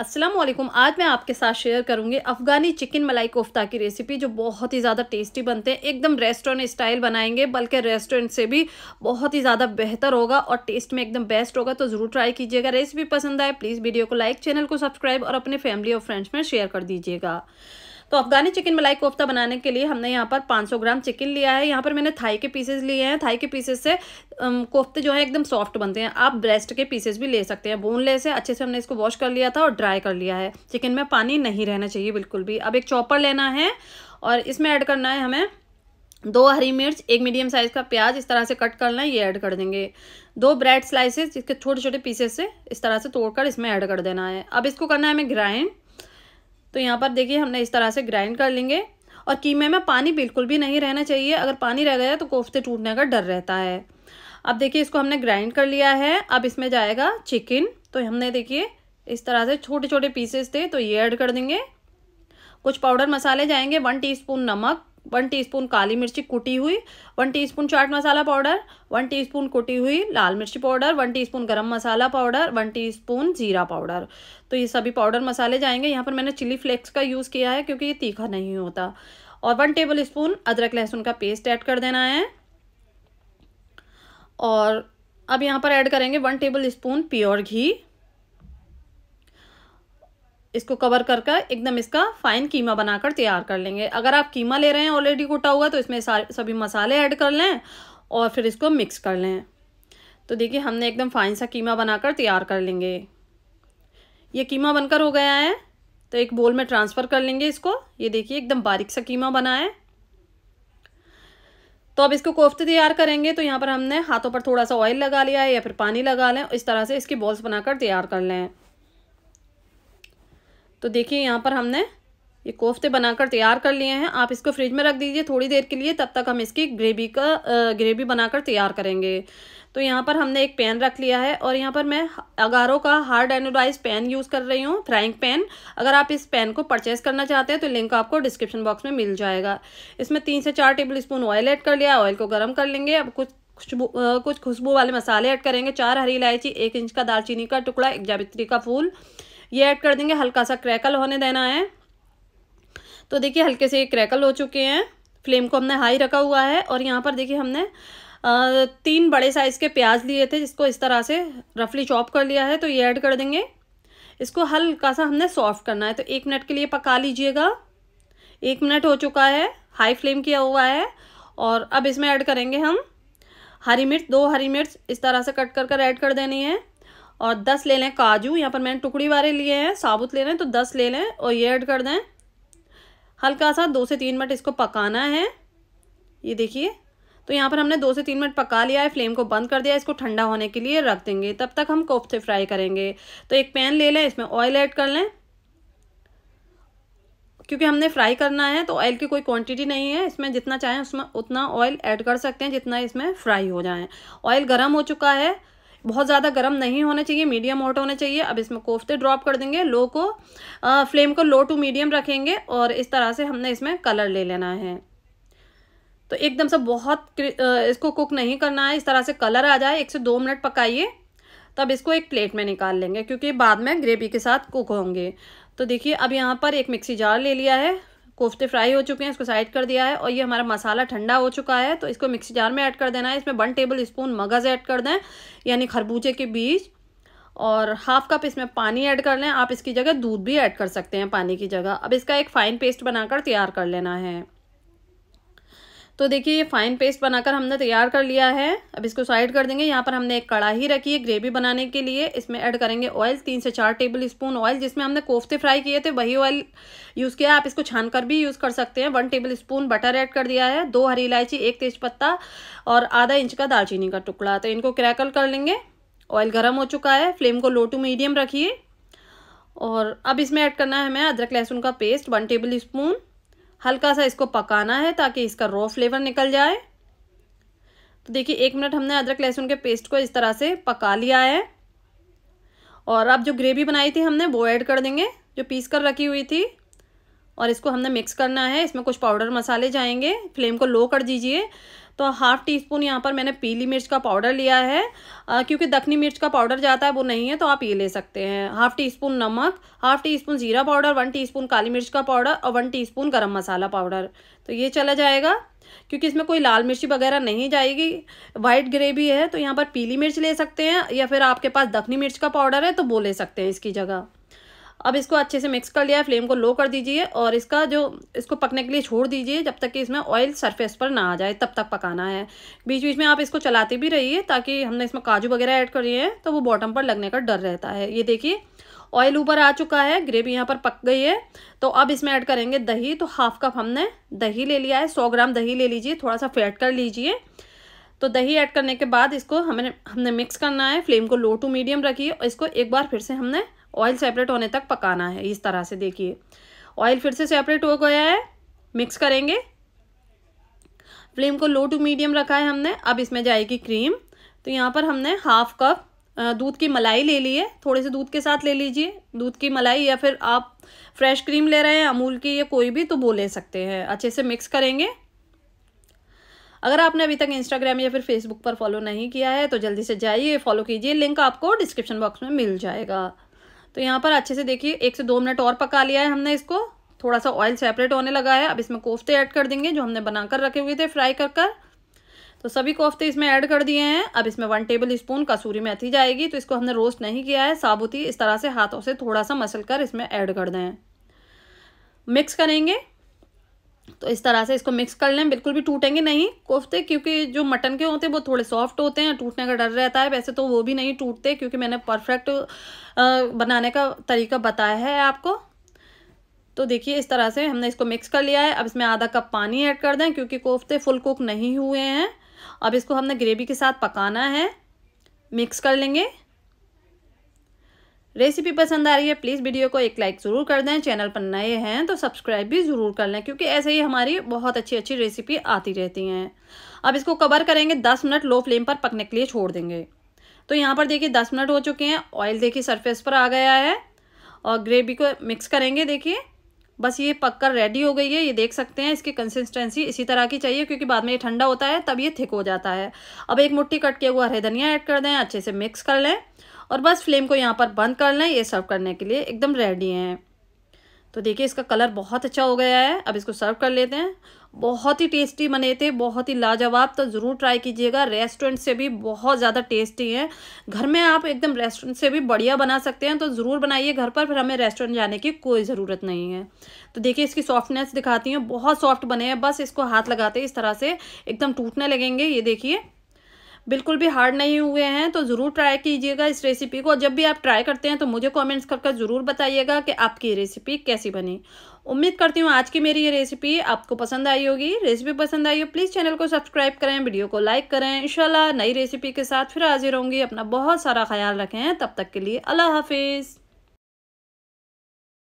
अस्सलाम वालेकुम आज मैं आपके साथ शेयर करूंगी अफ़गानी चिकन मलाई कोफ्ता की रेसिपी जो बहुत ही ज़्यादा टेस्टी बनते हैं एकदम रेस्टोरेंट स्टाइल बनाएंगे बल्कि रेस्टोरेंट से भी बहुत ही ज़्यादा बेहतर होगा और टेस्ट में एकदम बेस्ट होगा तो ज़रूर ट्राई कीजिएगा रेसिपी पसंद आए प्लीज़ वीडियो को लाइक चैनल को सब्सक्राइब और अपने फैमिली और फ्रेंड्स में शेयर कर दीजिएगा तो अफगानी चिकन मलाई कोफ्ता बनाने के लिए हमने यहाँ पर 500 ग्राम चिकन लिया है यहाँ पर मैंने थाई के पीसेज लिए हैं थाई के पीसेज से कोफ्ते जो है एकदम सॉफ्ट बनते हैं आप ब्रेस्ट के पीसेज भी ले सकते हैं बोनलेस है अच्छे से हमने इसको वॉश कर लिया था और ड्राई कर लिया है चिकन में पानी नहीं रहना चाहिए बिल्कुल भी अब एक चॉपर लेना है और इसमें ऐड करना है हमें दो हरी मिर्च एक मीडियम साइज़ का प्याज इस तरह से कट करना है ये ऐड कर देंगे दो ब्रेड स्लाइसेस जिसके छोटे छोटे पीसेस से इस तरह से तोड़कर इसमें ऐड कर देना है अब इसको करना है हमें ग्राइंड तो यहाँ पर देखिए हमने इस तरह से ग्राइंड कर लेंगे और कीमे में पानी बिल्कुल भी नहीं रहना चाहिए अगर पानी रह गया तो कोफ्ते टूटने का डर रहता है अब देखिए इसको हमने ग्राइंड कर लिया है अब इसमें जाएगा चिकन तो हमने देखिए इस तरह से छोटे छोटे पीसेस थे तो ये ऐड कर देंगे कुछ पाउडर मसाले जाएंगे वन टीस्पून नमक वन टीस्पून काली मिर्ची कुटी हुई वन टीस्पून चाट मसाला पाउडर वन टीस्पून कुटी हुई लाल मिर्ची पाउडर वन टीस्पून गरम मसाला पाउडर वन टीस्पून जीरा पाउडर तो ये सभी पाउडर मसाले जाएंगे यहाँ पर मैंने चिली फ्लेक्स का यूज़ किया है क्योंकि ये तीखा नहीं होता और वन टेबल स्पून अदरक लहसुन का पेस्ट ऐड कर देना है और अब यहाँ पर ऐड करेंगे वन टेबल स्पून प्योर घी इसको कवर कर कर एकदम इसका फाइन कीमा बनाकर तैयार कर लेंगे अगर आप कीमा ले रहे हैं ऑलरेडी कुटा हुआ तो इसमें सारे सभी मसाले ऐड कर लें और फिर इसको मिक्स कर लें तो देखिए हमने एकदम फाइन सा कीमा बनाकर तैयार कर लेंगे ये कीमा बनकर हो गया है तो एक बोल में ट्रांसफ़र कर लेंगे इसको ये देखिए एकदम बारीक सा कीमा बना है तो अब इसको कोफ्ते तैयार करेंगे तो यहाँ पर हमने हाथों पर थोड़ा सा ऑयल लगा लिया है या फिर पानी लगा लें इस तरह से इसकी बॉल्स बनाकर तैयार कर लें तो देखिए यहाँ पर हमने ये कोफ्ते बनाकर तैयार कर लिए हैं आप इसको फ्रिज में रख दीजिए थोड़ी देर के लिए तब तक हम इसकी ग्रेवी का ग्रेवी बनाकर तैयार करेंगे तो यहाँ पर हमने एक पैन रख लिया है और यहाँ पर मैं अगारो का हार्ड एनोडाइज पैन यूज़ कर रही हूँ फ्राइंग पैन अगर आप इस पैन को परचेज़ करना चाहते हैं तो लिंक आपको डिस्क्रिप्शन बॉक्स में मिल जाएगा इसमें तीन से चार टेबल स्पून ऑयल ऐड कर लिया ऑयल को गर्म कर लेंगे अब कुछ खुशबू कुछ खुशबू वाले मसाले ऐड करेंगे चार हरी इलायची एक इंच का दालचीनी का टुकड़ा एक जावित्री का फूल ये ऐड कर देंगे हल्का सा क्रैकल होने देना है तो देखिए हल्के से ये क्रैकल हो चुके हैं फ्लेम को हमने हाई रखा हुआ है और यहाँ पर देखिए हमने तीन बड़े साइज़ के प्याज लिए थे जिसको इस तरह से रफली चॉप कर लिया है तो ये ऐड कर देंगे इसको हल्का सा हमने सॉफ्ट करना है तो एक मिनट के लिए पका लीजिएगा एक मिनट हो चुका है हाई फ्लेम किया हुआ है और अब इसमें ऐड करेंगे हम हरी मिर्च दो हरी मिर्च इस तरह से कट कर कर ऐड कर देनी है और दस ले लें काजू यहाँ पर मैंने टुकड़ी वाले लिए हैं साबुत ले लें तो दस ले लें और ये ऐड कर दें हल्का सा दो से तीन मिनट इसको पकाना है ये देखिए तो यहाँ पर हमने दो से तीन मिनट पका लिया है फ्लेम को बंद कर दिया इसको ठंडा होने के लिए रख देंगे तब तक हम कोफ्ते फ्राई करेंगे तो एक पैन ले लें इसमें ऑयल ऐड कर लें क्योंकि हमने फ्राई करना है तो ऑयल की कोई क्वांटिटी नहीं है इसमें जितना चाहें उसमें उतना ऑयल ऐड कर सकते हैं जितना इसमें फ्राई हो जाए ऑयल गर्म हो चुका है बहुत ज़्यादा गर्म नहीं होने चाहिए मीडियम हॉट होने चाहिए अब इसमें कोफ्ते ड्रॉप कर देंगे लो को आ, फ्लेम को लो टू मीडियम रखेंगे और इस तरह से हमने इसमें कलर ले लेना है तो एकदम से बहुत इसको कुक नहीं करना है इस तरह से कलर आ जाए एक से दो मिनट पकाइए तब इसको एक प्लेट में निकाल लेंगे क्योंकि बाद में ग्रेवी के साथ कुक होंगे तो देखिए अब यहाँ पर एक मिक्सी जार ले लिया है कोफ्ते फ्राई हो चुके हैं इसको साइड कर दिया है और ये हमारा मसाला ठंडा हो चुका है तो इसको मिक्सी जार में ऐड कर देना है इसमें वन टेबल स्पून मगज़ ऐड कर दें यानी खरबूजे के बीज और हाफ कप इसमें पानी ऐड कर लें आप इसकी जगह दूध भी ऐड कर सकते हैं पानी की जगह अब इसका एक फ़ाइन पेस्ट बनाकर तैयार कर लेना है तो देखिए ये फाइन पेस्ट बनाकर हमने तैयार कर लिया है अब इसको साइड कर देंगे यहाँ पर हमने एक कढ़ाई रखी है ग्रेवी बनाने के लिए इसमें ऐड करेंगे ऑयल तीन से चार टेबल स्पून ऑयल जिसमें हमने कोफ्ते फ्राई किए थे वही ऑयल यूज़ किया आप इसको छान कर भी यूज़ कर सकते हैं one tablespoon butter add कर दिया है दो हरी इलायची एक तेज और आधा इंच का दालचीनी का टुकड़ा तो इनको क्रैकल कर लेंगे ऑयल गर्म हो चुका है फ्लेम को लो टू मीडियम रखिए और अब इसमें ऐड करना है हमें अदरक लहसुन का पेस्ट वन टेबल स्पून हल्का सा इसको पकाना है ताकि इसका रॉ फ्लेवर निकल जाए तो देखिए एक मिनट हमने अदरक लहसुन के पेस्ट को इस तरह से पका लिया है और अब जो ग्रेवी बनाई थी हमने वो ऐड कर देंगे जो पीस कर रखी हुई थी और इसको हमने मिक्स करना है इसमें कुछ पाउडर मसाले जाएंगे फ्लेम को लो कर दीजिए तो हाफ़ टी स्पून यहाँ पर मैंने पीली मिर्च का पाउडर लिया है आ, क्योंकि दखनी मिर्च का पाउडर जाता है वो नहीं है तो आप ये ले सकते हैं हाफ़ टी स्पून नमक हाफ़ टी स्पून जीरा पाउडर वन टी स्पून काली मिर्च का पाउडर और वन टी स्पून गर्म मसाला पाउडर तो ये चला जाएगा क्योंकि इसमें कोई लाल मिर्ची वगैरह नहीं जाएगी वाइट ग्रेवी है तो यहाँ पर पीली मिर्च ले सकते हैं या फिर आपके पास दखनी मिर्च का पाउडर है तो वो ले सकते हैं इसकी जगह अब इसको अच्छे से मिक्स कर लिया है फ्लेम को लो कर दीजिए और इसका जो इसको पकने के लिए छोड़ दीजिए जब तक कि इसमें ऑयल सरफेस पर ना आ जाए तब तक पकाना है बीच बीच में आप इसको चलाते भी रहिए ताकि हमने इसमें काजू वगैरह ऐड करिए हैं तो वो बॉटम पर लगने का डर रहता है ये देखिए ऑयल ऊपर आ चुका है ग्रेवी यहाँ पर पक गई है तो अब इसमें ऐड करेंगे दही तो हाफ कप हमने दही ले लिया है सौ ग्राम दही ले लीजिए थोड़ा सा फैट कर लीजिए तो दही ऐड करने के बाद इसको हमें हमने मिक्स करना है फ्लेम को लो टू मीडियम रखिए और इसको एक बार फिर से हमने ऑयल सेपरेट होने तक पकाना है इस तरह से देखिए ऑयल फिर से सेपरेट हो गया है मिक्स करेंगे फ्लेम को लो टू मीडियम रखा है हमने अब इसमें जाएगी क्रीम तो यहाँ पर हमने हाफ कप दूध की मलाई ले ली है थोड़े से दूध के साथ ले लीजिए दूध की मलाई या फिर आप फ्रेश क्रीम ले रहे हैं अमूल की या कोई भी तो वो ले सकते हैं अच्छे से मिक्स करेंगे अगर आपने अभी तक इंस्टाग्राम या फिर फेसबुक पर फॉलो नहीं किया है तो जल्दी से जाइए फॉलो कीजिए लिंक आपको डिस्क्रिप्शन बॉक्स में मिल जाएगा तो यहाँ पर अच्छे से देखिए एक से दो मिनट और पका लिया है हमने इसको थोड़ा सा ऑयल सेपरेट होने लगा है अब इसमें कोफ्ते ऐड कर देंगे जो हमने बनाकर रखे हुए थे फ्राई कर कर तो सभी कोफ्ते इसमें ऐड कर दिए हैं अब इसमें वन टेबल स्पून कसूरी मेथी जाएगी तो इसको हमने रोस्ट नहीं किया है साबुती इस तरह से हाथों से थोड़ा सा मसल कर इसमें ऐड कर दें मिक्स करेंगे तो इस तरह से इसको मिक्स कर लें बिल्कुल भी टूटेंगे नहीं कोफ्ते क्योंकि जो मटन के होते हैं वो थोड़े सॉफ्ट होते हैं टूटने का डर रहता है वैसे तो वो भी नहीं टूटते क्योंकि मैंने परफेक्ट बनाने का तरीका बताया है आपको तो देखिए इस तरह से हमने इसको मिक्स कर लिया है अब इसमें आधा कप पानी ऐड कर दें क्योंकि कोफ्ते फुल कुक नहीं हुए हैं अब इसको हमने ग्रेवी के साथ पकाना है मिक्स कर लेंगे रेसिपी पसंद आ रही है प्लीज़ वीडियो को एक लाइक ज़रूर कर दें चैनल पर नए हैं तो सब्सक्राइब भी ज़रूर कर लें क्योंकि ऐसे ही हमारी बहुत अच्छी अच्छी रेसिपी आती रहती हैं अब इसको कवर करेंगे दस मिनट लो फ्लेम पर पकने के लिए छोड़ देंगे तो यहाँ पर देखिए दस मिनट हो चुके हैं ऑयल देखिए सरफेस पर आ गया है और ग्रेवी को मिक्स करेंगे देखिए बस ये पककर रेडी हो गई है ये देख सकते हैं इसकी कंसिस्टेंसी इसी तरह की चाहिए क्योंकि बाद में ये ठंडा होता है तब ये थिक हो जाता है अब एक मुट्ठी कट किया हुआ हरे धनिया ऐड कर दें अच्छे से मिक्स कर लें और बस फ्लेम को यहाँ पर बंद कर लें ये सर्व करने के लिए एकदम रेडी हैं तो देखिए इसका कलर बहुत अच्छा हो गया है अब इसको सर्व कर लेते हैं बहुत ही टेस्टी बने थे बहुत ही लाजवाब तो ज़रूर ट्राई कीजिएगा रेस्टोरेंट से भी बहुत ज़्यादा टेस्टी है घर में आप एकदम रेस्टोरेंट से भी बढ़िया बना सकते हैं तो ज़रूर बनाइए घर पर फिर हमें रेस्टोरेंट जाने की कोई ज़रूरत नहीं है तो देखिए इसकी सॉफ्टनेस दिखाती हूँ बहुत सॉफ्ट बने हैं बस इसको हाथ लगाते इस तरह से एकदम टूटने लगेंगे ये देखिए बिल्कुल भी हार्ड नहीं हुए हैं तो ज़रूर ट्राई कीजिएगा इस रेसिपी को जब भी आप ट्राई करते हैं तो मुझे कमेंट्स कर कर ज़रूर बताइएगा कि आपकी रेसिपी कैसी बनी उम्मीद करती हूँ आज की मेरी ये रेसिपी आपको पसंद आई होगी रेसिपी पसंद आई हो प्लीज़ चैनल को सब्सक्राइब करें वीडियो को लाइक करें इंशाल्लाह नई रेसिपी के साथ फिर हाजिर होंगी अपना बहुत सारा ख्याल रखें तब तक के लिए अल्लाह हाफिज़